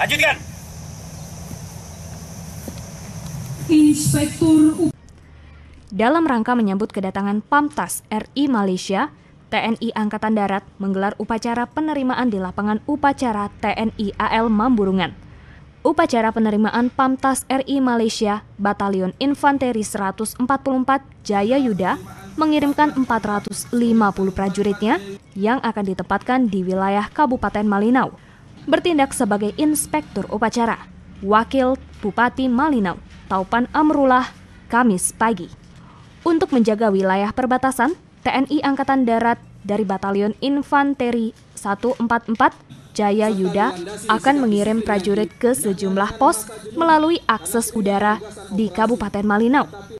Lanjutkan. Inspektur dalam rangka menyambut kedatangan PAMTAS RI Malaysia, TNI Angkatan Darat menggelar upacara penerimaan di lapangan upacara TNI AL Mamburungan. Upacara penerimaan PAMTAS RI Malaysia Batalion Infanteri 144 Jaya Yuda mengirimkan 450 prajuritnya yang akan ditempatkan di wilayah Kabupaten Malinau bertindak sebagai inspektur upacara. Wakil Bupati Malinau, Taupan Amrullah, Kamis pagi. Untuk menjaga wilayah perbatasan, TNI Angkatan Darat dari Batalion Infanteri 144 Jaya Yuda akan mengirim prajurit ke sejumlah pos melalui akses udara di Kabupaten Malinau.